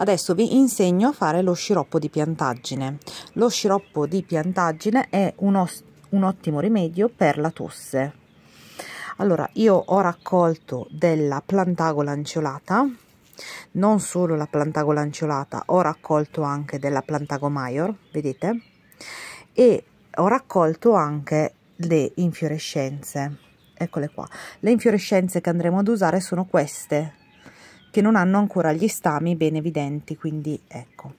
Adesso vi insegno a fare lo sciroppo di piantaggine. Lo sciroppo di piantaggine è un, un ottimo rimedio per la tosse. Allora, io ho raccolto della plantago lanceolata, non solo la plantago lanceolata, ho raccolto anche della plantago maior, vedete? E ho raccolto anche le infiorescenze eccole qua le infiorescenze che andremo ad usare sono queste che non hanno ancora gli stami ben evidenti, quindi ecco.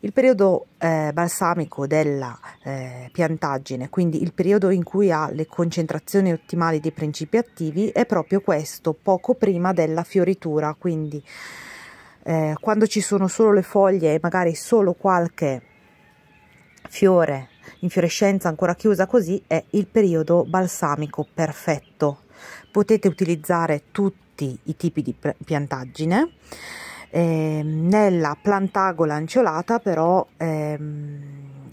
Il periodo eh, balsamico della eh, piantaggine, quindi il periodo in cui ha le concentrazioni ottimali di principi attivi, è proprio questo, poco prima della fioritura, quindi eh, quando ci sono solo le foglie e magari solo qualche fiore, infiorescenza ancora chiusa così, è il periodo balsamico perfetto potete utilizzare tutti i tipi di piantaggine eh, nella plantagola anciolata però ehm,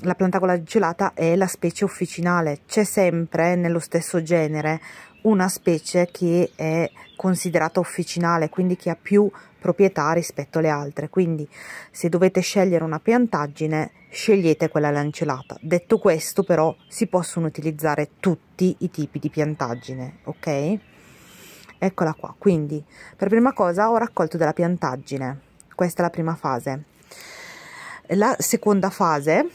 la plantagola angiolata è la specie officinale, c'è sempre nello stesso genere una specie che è considerata officinale, quindi che ha più proprietà rispetto alle altre. Quindi se dovete scegliere una piantaggine scegliete quella lancelata. Detto questo però si possono utilizzare tutti i tipi di piantaggine, ok? Eccola qua, quindi per prima cosa ho raccolto della piantaggine, questa è la prima fase. La seconda fase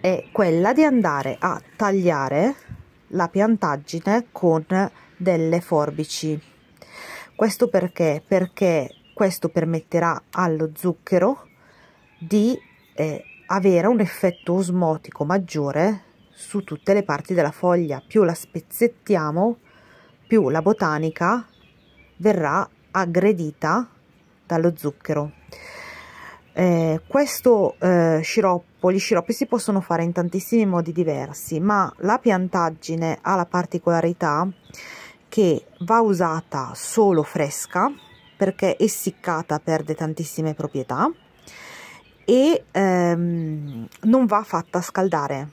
è quella di andare a tagliare la piantaggine con delle forbici. Questo perché? Perché questo permetterà allo zucchero di eh, avere un effetto osmotico maggiore su tutte le parti della foglia. Più la spezzettiamo, più la botanica verrà aggredita dallo zucchero. Eh, questo eh, sciroppo, gli sciroppi si possono fare in tantissimi modi diversi, ma la piantaggine ha la particolarità che va usata solo fresca perché essiccata perde tantissime proprietà e ehm, non va fatta scaldare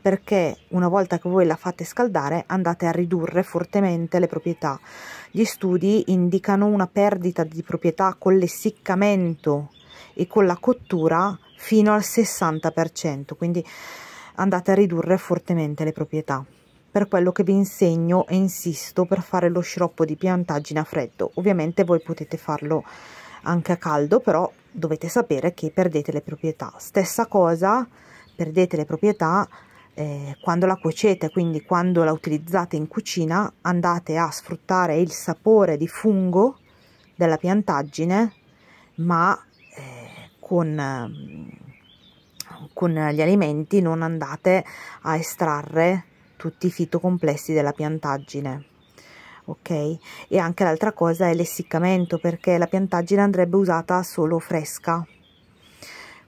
perché una volta che voi la fate scaldare andate a ridurre fortemente le proprietà. Gli studi indicano una perdita di proprietà con l'essiccamento e con la cottura fino al 60%, quindi andate a ridurre fortemente le proprietà. Per quello che vi insegno e insisto per fare lo sciroppo di piantaggine a freddo, ovviamente voi potete farlo anche a caldo, però dovete sapere che perdete le proprietà. Stessa cosa, perdete le proprietà eh, quando la cuocete, quindi quando la utilizzate in cucina andate a sfruttare il sapore di fungo della piantaggine, ma eh, con, ehm, con gli alimenti non andate a estrarre tutti i fitocomplessi della piantaggine ok e anche l'altra cosa è l'essiccamento perché la piantaggine andrebbe usata solo fresca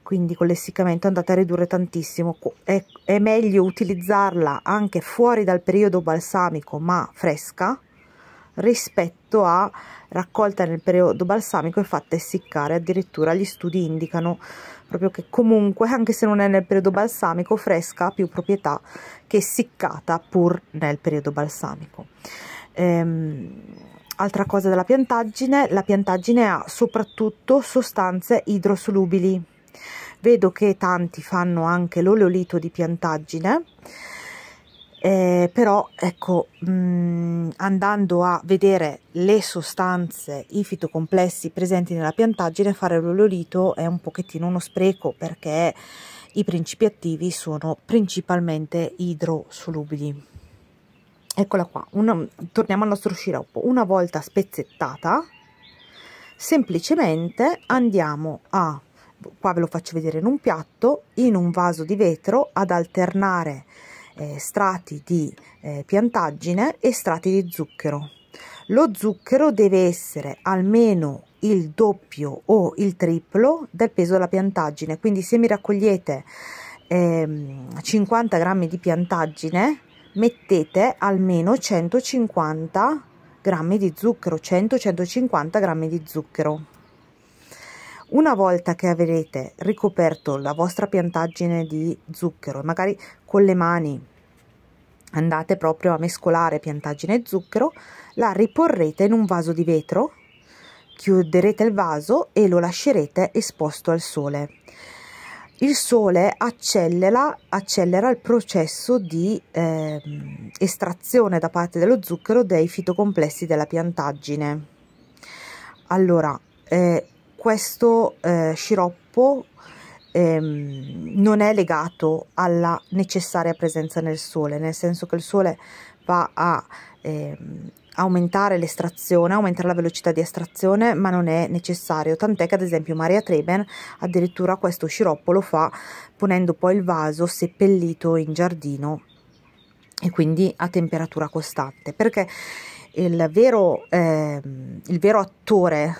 quindi con l'essiccamento andate a ridurre tantissimo è, è, meglio utilizzarla anche fuori dal periodo balsamico ma fresca rispetto a raccolta nel periodo balsamico e fatta essiccare addirittura gli studi indicano proprio che comunque anche se non è nel periodo balsamico fresca ha più proprietà che essiccata pur nel periodo balsamico Ehm, altra cosa della piantaggine, la piantaggine ha soprattutto sostanze idrosolubili. Vedo che tanti fanno anche l'oleolito di piantaggine, eh, però ecco, mh, mm, andando a vedere le sostanze, i fitocomplessi presenti nella piantaggine, fare l'oleolito è un pochettino uno spreco perché i principi attivi sono principalmente idrosolubili eccola qua una, torniamo al nostro sciroppo una volta spezzettata semplicemente andiamo a qua ve lo faccio vedere in un piatto in un vaso di vetro ad alternare eh, strati di eh, piantaggine e strati di zucchero lo zucchero deve essere almeno il doppio o il triplo del peso della piantaggine quindi se mi raccogliete 50 ehm, grammi di piantaggine mettete almeno 150 grammi di zucchero 100-150 grammi di zucchero una volta che avrete ricoperto la vostra piantaggine di zucchero magari con le mani andate proprio a mescolare piantaggine e zucchero la riporrete in un vaso di vetro chiuderete il vaso e lo lascerete esposto al sole il sole accelera, accelera il processo di eh, estrazione da parte dello zucchero dei fitocomplessi della piantaggine. Allora, eh, questo eh, sciroppo ehm, non è legato alla necessaria presenza nel sole, nel senso che il sole va a ehm, aumentare l'estrazione, aumentare la velocità di estrazione, ma non è necessario, tant'è che ad esempio Maria Treben addirittura questo sciroppo lo fa ponendo poi il vaso seppellito in giardino e quindi a temperatura costante, perché il vero, eh, il vero attore,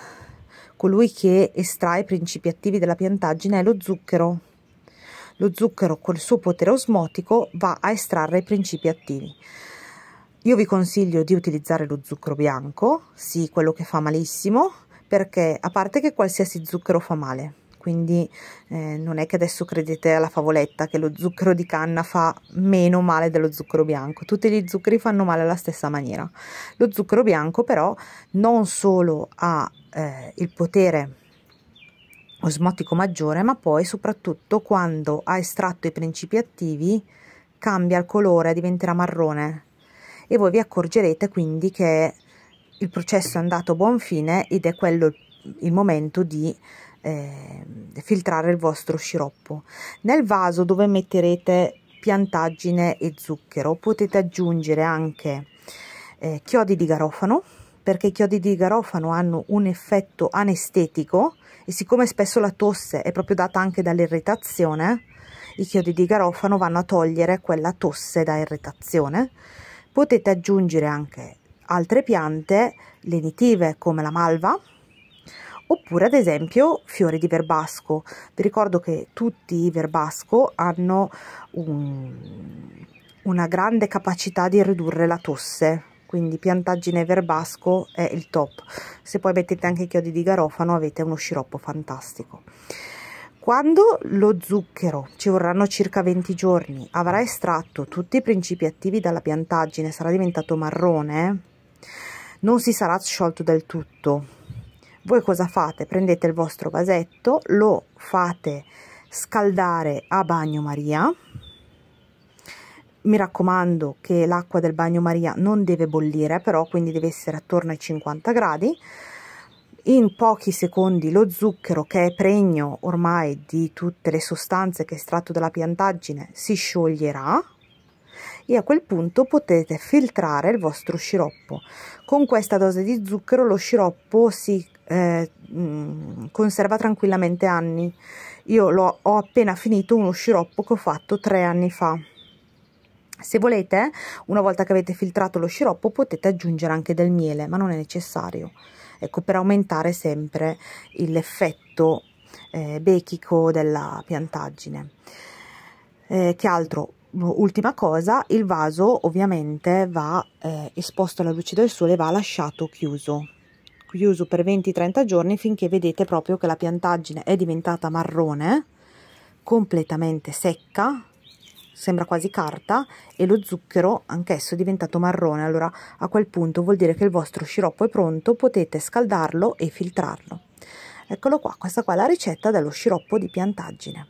colui che estrae i principi attivi della piantaggine è lo zucchero. Lo zucchero col suo potere osmotico va a estrarre i principi attivi. Io vi consiglio di utilizzare lo zucchero bianco, sì, quello che fa malissimo, perché a parte che qualsiasi zucchero fa male, quindi eh, non è che adesso credete alla favoletta che lo zucchero di canna fa meno male dello zucchero bianco, tutti gli zuccheri fanno male alla stessa maniera. Lo zucchero bianco però non solo ha eh, il potere osmotico maggiore, ma poi soprattutto quando ha estratto i principi attivi cambia il colore, diventerà marrone, e voi vi accorgerete quindi che il processo è andato a buon fine ed è quello il momento di eh, filtrare il vostro sciroppo. Nel vaso dove metterete piantaggine e zucchero potete aggiungere anche eh, chiodi di garofano perché i chiodi di garofano hanno un effetto anestetico e siccome spesso la tosse è proprio data anche dall'irritazione, i chiodi di garofano vanno a togliere quella tosse da irritazione potete aggiungere anche altre piante lenitive come la malva oppure ad esempio fiori di verbasco vi ricordo che tutti i verbasco hanno un, una grande capacità di ridurre la tosse quindi piantaggine verbasco è il top se poi mettete anche i chiodi di garofano avete uno sciroppo fantastico quando lo zucchero, ci vorranno circa 20 giorni, avrà estratto tutti i principi attivi dalla piantaggine, sarà diventato marrone, non si sarà sciolto del tutto. Voi cosa fate? Prendete il vostro vasetto, lo fate scaldare a bagnomaria. Mi raccomando che l'acqua del bagnomaria non deve bollire, però quindi deve essere attorno ai 50 gradi in pochi secondi lo zucchero che è pregno ormai di tutte le sostanze che è estratto dalla piantaggine si scioglierà e a quel punto potete filtrare il vostro sciroppo. Con questa dose di zucchero lo sciroppo si eh, mm, conserva tranquillamente anni. Io lo, ho appena finito uno sciroppo che ho fatto tre anni fa. Se volete, una volta che avete filtrato lo sciroppo potete aggiungere anche del miele, ma non è necessario ecco per aumentare sempre l'effetto eh, bechico della piantaggine eh, che altro ultima cosa il vaso ovviamente va eh, esposto alla luce del sole e va lasciato chiuso chiuso per 20-30 giorni finché vedete proprio che la piantaggine è diventata marrone completamente secca sembra quasi carta e lo zucchero anch'esso è diventato marrone allora a quel punto vuol dire che il vostro sciroppo è pronto potete scaldarlo e filtrarlo eccolo qua questa qua è la ricetta dello sciroppo di piantaggine